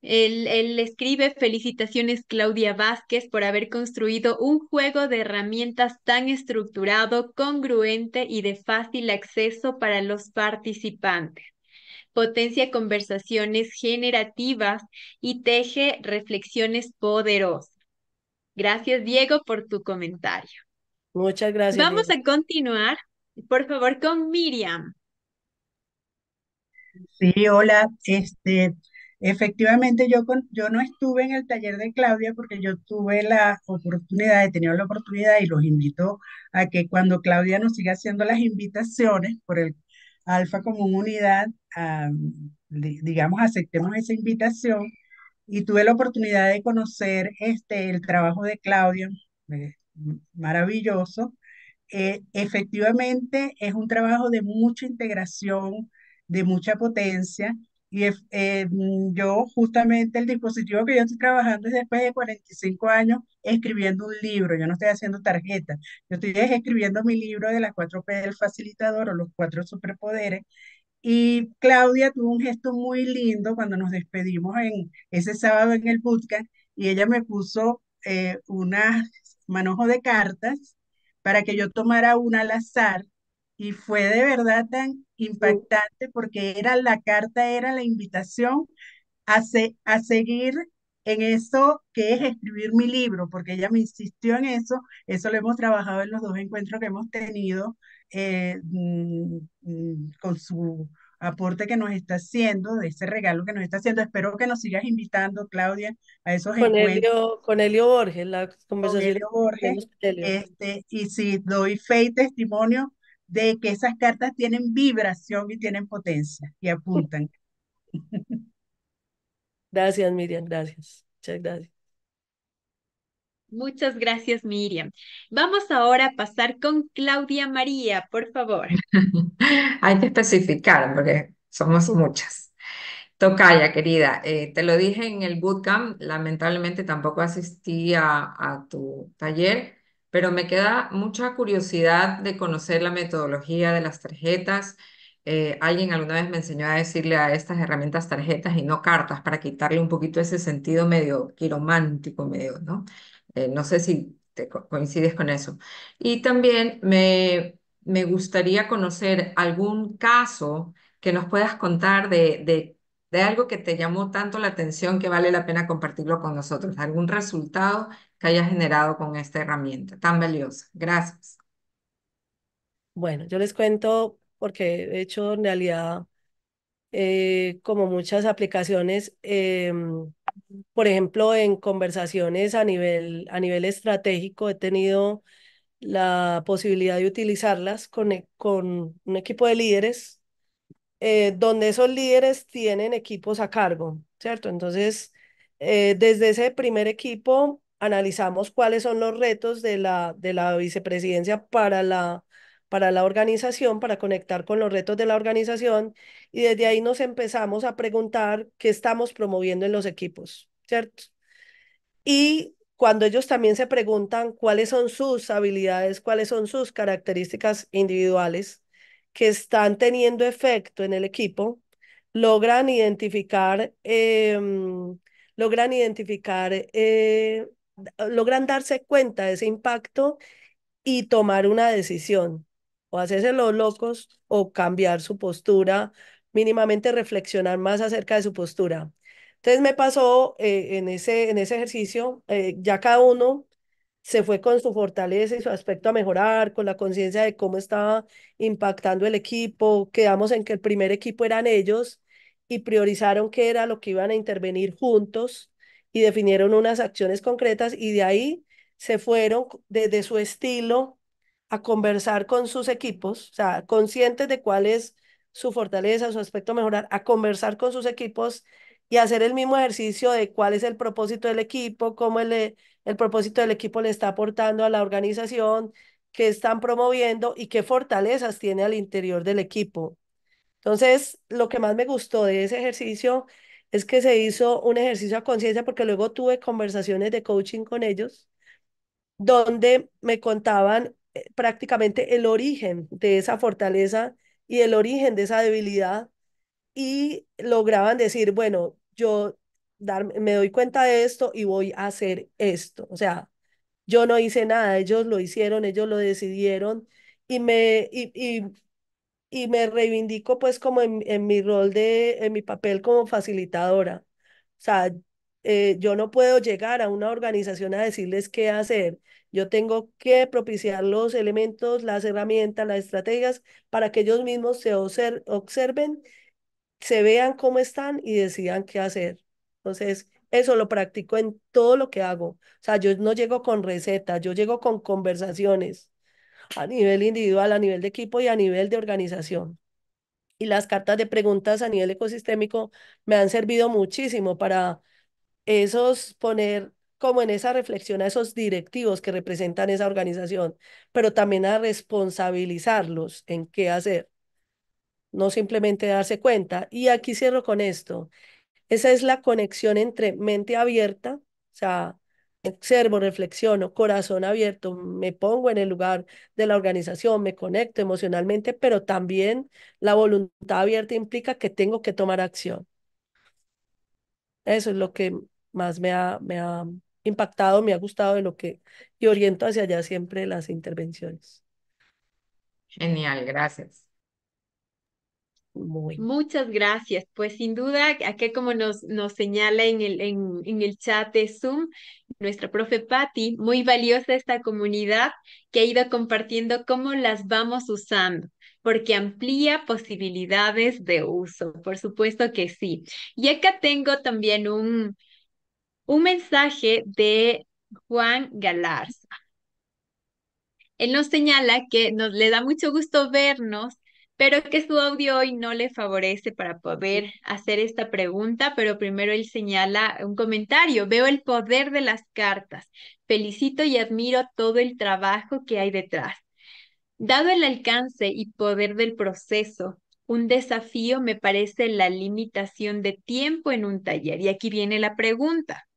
él, escribe felicitaciones Claudia Vázquez por haber construido un juego de herramientas tan estructurado, congruente y de fácil acceso para los participantes potencia conversaciones generativas y teje reflexiones poderosas. Gracias, Diego, por tu comentario. Muchas gracias. Vamos a continuar, por favor, con Miriam. Sí, hola. Este, efectivamente, yo, yo no estuve en el taller de Claudia porque yo tuve la oportunidad, he tenido la oportunidad y los invito a que cuando Claudia nos siga haciendo las invitaciones por el Alfa como unidad, ah, digamos, aceptemos esa invitación y tuve la oportunidad de conocer este, el trabajo de Claudio, eh, maravilloso. Eh, efectivamente, es un trabajo de mucha integración, de mucha potencia y eh, yo justamente el dispositivo que yo estoy trabajando es después de 45 años escribiendo un libro. Yo no estoy haciendo tarjetas. Yo estoy escribiendo mi libro de las cuatro p del facilitador o los cuatro superpoderes. Y Claudia tuvo un gesto muy lindo cuando nos despedimos en ese sábado en el podcast y ella me puso eh, un manojo de cartas para que yo tomara una al azar y fue de verdad tan impactante porque era la carta, era la invitación a, a seguir en eso que es escribir mi libro, porque ella me insistió en eso, eso lo hemos trabajado en los dos encuentros que hemos tenido eh, mm, mm, con su aporte que nos está haciendo, de ese regalo que nos está haciendo. Espero que nos sigas invitando, Claudia, a esos con encuentros. Elio, con Elio Borges, la conversación. Con Elio Borges, Este, y si doy fe y testimonio de que esas cartas tienen vibración y tienen potencia y apuntan. Gracias, Miriam, gracias. Muchas gracias. Muchas gracias, Miriam. Vamos ahora a pasar con Claudia María, por favor. Hay que especificar porque somos muchas. Tocaya, querida, eh, te lo dije en el bootcamp, lamentablemente tampoco asistí a tu taller, pero me queda mucha curiosidad de conocer la metodología de las tarjetas. Eh, alguien alguna vez me enseñó a decirle a estas herramientas tarjetas y no cartas para quitarle un poquito ese sentido medio quiromántico, medio, ¿no? Eh, no sé si te coincides con eso. Y también me, gustaría conocer algún caso que nos puedas contar de, de algo que te llamó tanto la atención que vale la pena compartirlo con nosotros, algún resultado que hayas generado con esta herramienta tan valiosa. Gracias. Bueno, yo les cuento porque he hecho en realidad eh, como muchas aplicaciones, em, por ejemplo, en conversaciones a nivel, a nivel estratégico he tenido la posibilidad de utilizarlas con, e, con un equipo de líderes, eh, donde esos líderes tienen equipos a cargo, ¿cierto? Entonces, eh, desde ese primer equipo analizamos cuáles son los retos de la, de la vicepresidencia para la, para la organización, para conectar con los retos de la organización y desde ahí nos empezamos a preguntar qué estamos promoviendo en los equipos, ¿cierto? Y cuando ellos también se preguntan cuáles son sus habilidades, cuáles son sus características individuales que están teniendo efecto en el equipo, logran identificar, em, logran identificar eh, eh, logran darse cuenta de ese impacto y tomar una decisión, o hacerse los locos o cambiar su postura, mínimamente reflexionar más acerca de su postura. Entonces me pasó eh, en, ese, en ese ejercicio, eh, ya cada uno se fue con su fortaleza y su aspecto a mejorar, con la conciencia de cómo estaba impactando el equipo, quedamos en que el primer equipo eran ellos y priorizaron qué era lo que iban a intervenir juntos y definieron unas acciones concretas y de ahí se fueron desde su estilo a conversar con sus equipos, o sea, conscientes de cuál es su fortaleza, su aspecto mejorar, a conversar con sus equipos y hacer el mismo ejercicio de cuál es el propósito del equipo, cómo el, eh, el propósito del equipo le está aportando a la organización, qué están promoviendo y qué fortalezas tiene al interior del equipo. Entonces, lo que más me gustó de ese ejercicio es que se hizo un ejercicio a conciencia porque luego tuve conversaciones de coaching con ellos donde me contaban eh, prácticamente el origen de esa fortaleza y el origen de esa debilidad y lograban decir, bueno, yo dar, me doy cuenta de esto y voy a hacer esto. O sea, yo no hice nada, ellos lo hicieron, ellos lo decidieron y, me, y, y me reivindico pues como en, mi rol de, en mi papel como facilitadora. O sea, eh, yo no puedo llegar a una organización a decirles qué hacer. Yo tengo que propiciar los elementos, las herramientas, las estrategias para que ellos mismos se observen, se vean cómo están y decidan qué hacer. Entonces, eso lo practico en todo lo que hago. O sea, yo no llego con recetas, yo llego con conversaciones a nivel individual, a nivel de equipo y a nivel de organización. Y las cartas de preguntas a nivel ecosistémico me han servido muchísimo para esos poner como en esa reflexión a esos directivos que representan esa organización, pero también a responsabilizarlos en qué hacer, no simplemente darse cuenta. Y aquí cierro con esto. Esa es la conexión entre mente abierta, o sea, observo, reflexiono, corazón abierto, me pongo en el lugar de la organización, me conecto emocionalmente, pero también la voluntad abierta implica que tengo que tomar acción. Eso es lo que más me ha, me ha impactado, me ha gustado de lo que y oriento hacia allá siempre las intervenciones. Genial, gracias. Muchas gracias. Pues sin duda, acá como nos, nos señala en el, en, el chat de Zoom, nuestra profe Patti, muy valiosa esta comunidad que ha ido compartiendo cómo las vamos usando porque amplía posibilidades de uso, por supuesto que sí. Y acá tengo también un, un mensaje de Juan Galarza. Él nos señala que nos le da mucho gusto vernos Espero que su audio hoy no le favorece para poder hacer esta pregunta, pero primero él señala un comentario, veo el poder de las cartas, felicito y admiro todo el trabajo que hay detrás. Dado el alcance y poder del proceso, un desafío me parece la limitación de tiempo en un taller. Y aquí viene la pregunta.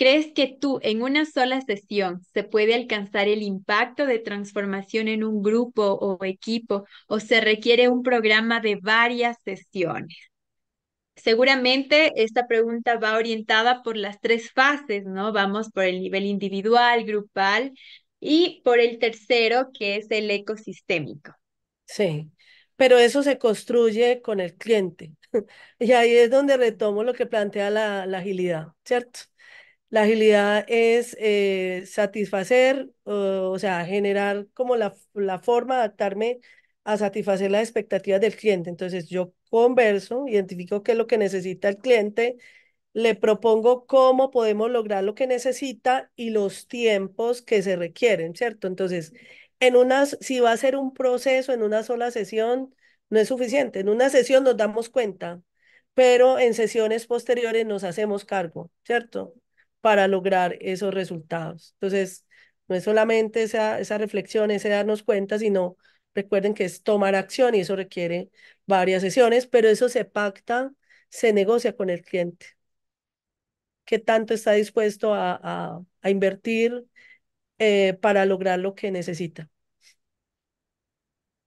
¿Crees que tú en una sola sesión se puede alcanzar el impacto de transformación en un grupo o equipo o se requiere un programa de varias sesiones? Seguramente esta pregunta va orientada por las tres fases, ¿no? Vamos por el nivel individual, grupal y por el tercero, que es el ecosistémico. Sí, pero eso se construye con el cliente. Y ahí es donde retomo lo que plantea la, la agilidad, ¿cierto? La agilidad es eh, satisfacer, o sea, generar como la, la forma, adaptarme a satisfacer las expectativas del cliente. Entonces yo converso, identifico qué es lo que necesita el cliente, le propongo cómo podemos lograr lo que necesita y los tiempos que se requieren, ¿cierto? Entonces, en unas, si va a ser un proceso en una sola sesión, no es suficiente. En una sesión nos damos cuenta, pero en sesiones posteriores nos hacemos cargo, ¿cierto? para lograr esos resultados. Entonces, no es solamente esa, esa reflexión, ese darnos cuenta, sino recuerden que es tomar acción y eso requiere varias sesiones, pero eso se pacta, se negocia con el cliente. ¿Qué tanto está dispuesto a, invertir eh, para lograr lo que necesita?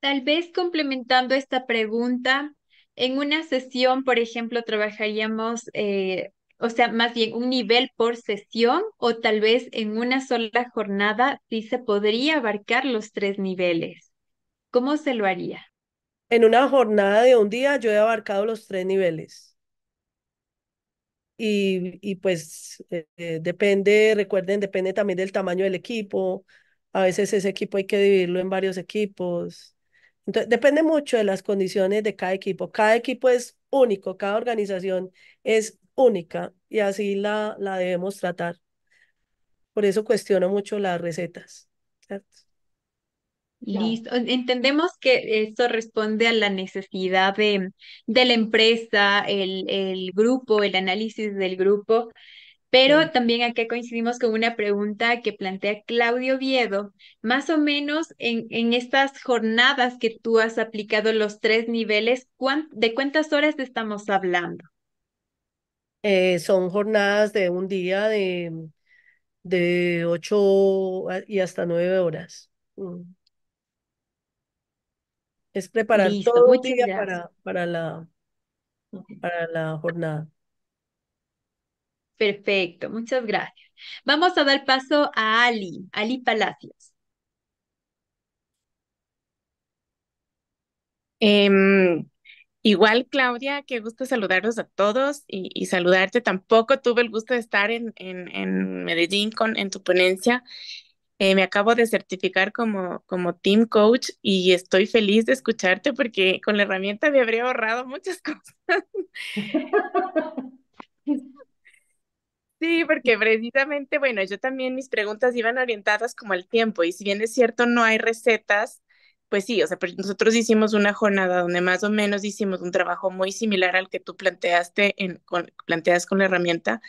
Tal vez complementando esta pregunta, en una sesión, por ejemplo, trabajaríamos eh, o sea, más bien un nivel por sesión o tal vez en una sola jornada sí se podría abarcar los tres niveles. ¿Cómo se lo haría? En una jornada de un día yo he abarcado los tres niveles. Y, pues eh, depende, recuerden, depende también del tamaño del equipo. A veces ese equipo hay que dividirlo en varios equipos. Entonces, depende mucho de las condiciones de cada equipo. Cada equipo es único, cada organización es única y así la, la debemos tratar. Por eso cuestiono mucho las recetas. Listo. Entendemos que esto responde a la necesidad de, la empresa, el, el, grupo, el análisis del grupo, pero también acá coincidimos con una pregunta que plantea Claudio Viedo. Más o menos en, en estas jornadas que tú has aplicado los tres niveles, ¿de cuántas horas estamos hablando? Eh, son jornadas de un día de, de y hasta nueve horas. Mm. Es preparar todo un día para, para, la, para la jornada. Perfecto, muchas gracias. Vamos a dar paso a Ali, Ali Palacios. Em, Igual, Claudia, qué gusto saludarlos a todos y, saludarte. Tampoco tuve el gusto de estar en, Medellín con, en tu ponencia. Eh, me acabo de certificar como, como team coach y estoy feliz de escucharte porque con la herramienta me habría ahorrado muchas cosas. Sí, porque precisamente, bueno, yo también mis preguntas iban orientadas como al tiempo y si bien es cierto, no hay recetas pues sí, o sea, nosotros hicimos una jornada donde más o menos hicimos un trabajo muy similar al que tú planteaste en, con, planteas con la herramienta,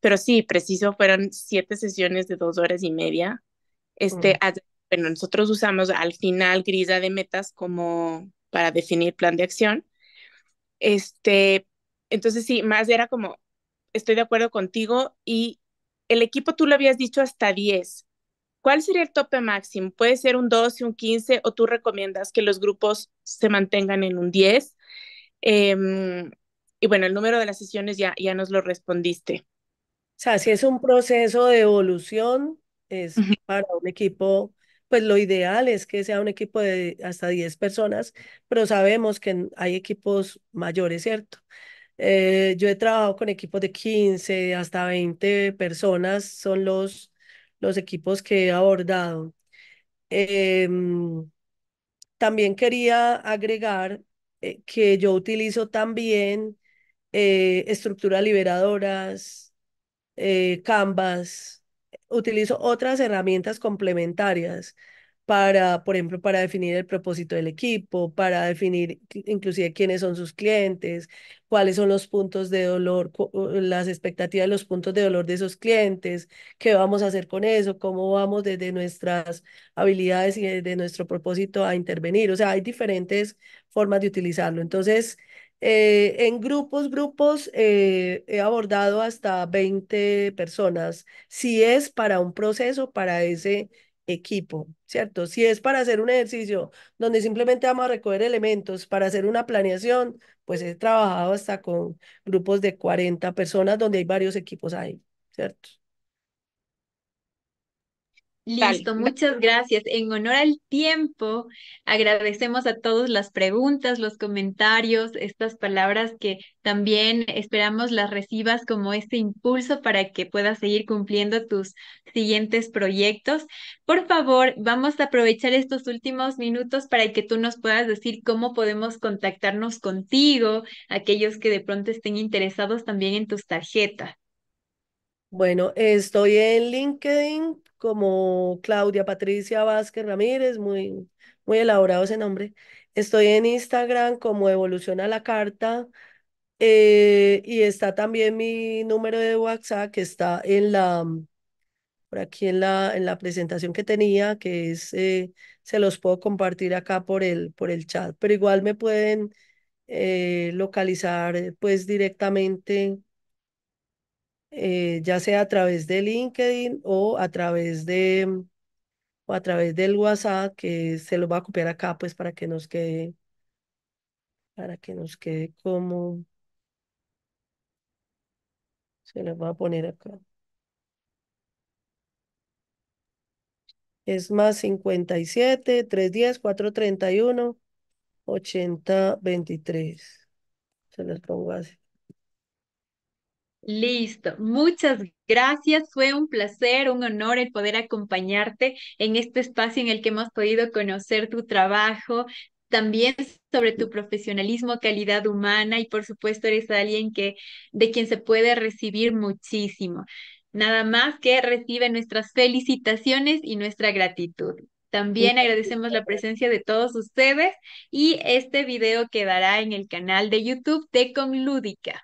pero sí, preciso, fueron siete sesiones de dos horas y media. Este, mm. bueno, nosotros usamos al final grisa de metas como para definir plan de acción. Este, entonces sí, más era como, estoy de acuerdo contigo y el equipo tú lo habías dicho hasta 10, ¿Cuál sería el tope máximo? ¿Puede ser un 12, un 15 o tú recomiendas que los grupos se mantengan en un 10? Em, y bueno, el número de las sesiones ya, ya nos lo respondiste. O sea, si es un proceso de evolución, es para un equipo, pues lo ideal es que sea un equipo de hasta 10 personas, pero sabemos que hay equipos mayores, ¿cierto? Eh, yo he trabajado con equipos de 15 hasta 20 personas, son los los equipos que he abordado. Em, también quería agregar eh, que yo utilizo también eh, estructuras liberadoras, eh, canvas, utilizo otras herramientas complementarias para, por ejemplo, para definir el propósito del equipo, para definir inclusive quiénes son sus clientes, cuáles son los puntos de dolor, las expectativas, los puntos de dolor de esos clientes, qué vamos a hacer con eso, cómo vamos desde nuestras habilidades y desde nuestro propósito a intervenir. O sea, hay diferentes formas de utilizarlo. Entonces, eh, en grupos, grupos, eh, he abordado hasta 20 personas. Si es para un proceso, para ese equipo, ¿cierto? Si es para hacer un ejercicio donde simplemente vamos a recoger elementos para hacer una planeación, pues he trabajado hasta con grupos de 40 personas donde hay varios equipos ahí, ¿cierto? Listo, muchas gracias. En honor al tiempo, agradecemos a todos las preguntas, los comentarios, estas palabras que también esperamos las recibas como este impulso para que puedas seguir cumpliendo tus siguientes proyectos. Por favor, vamos a aprovechar estos últimos minutos para que tú nos puedas decir cómo podemos contactarnos contigo, aquellos que de pronto estén interesados también en tus tarjetas. Bueno, estoy en LinkedIn como Claudia Patricia Vázquez Ramírez, muy, muy elaborado ese nombre. Estoy en Instagram como Evoluciona la Carta eh, y está también mi número de WhatsApp que está en la, por aquí en la, en la presentación que tenía, que es, eh, se los puedo compartir acá por el, por el chat, pero igual me pueden eh, localizar pues directamente eh, ya sea a través de LinkedIn o a través de mm, o a través del WhatsApp, que se lo va a copiar acá, pues para que nos quede, para que nos quede como, se los va a poner acá. Es más 57, 310, 431, 8023, Se los pongo así. Listo, muchas gracias. Fue un placer, un honor el poder acompañarte en este espacio en el que hemos podido conocer tu trabajo, también sobre tu profesionalismo, calidad humana y por supuesto eres alguien que de quien se puede recibir muchísimo. Nada más que recibe nuestras felicitaciones y nuestra gratitud. También agradecemos la presencia de todos ustedes y este video quedará en el canal de YouTube de Conlúdica.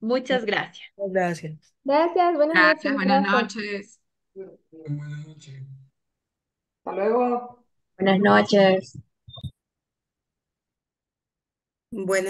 Muchas gracias. Gracias. Gracias, buenas noches. Buenas noches. Buenas noches. Hasta luego. Buenas noches. Buenas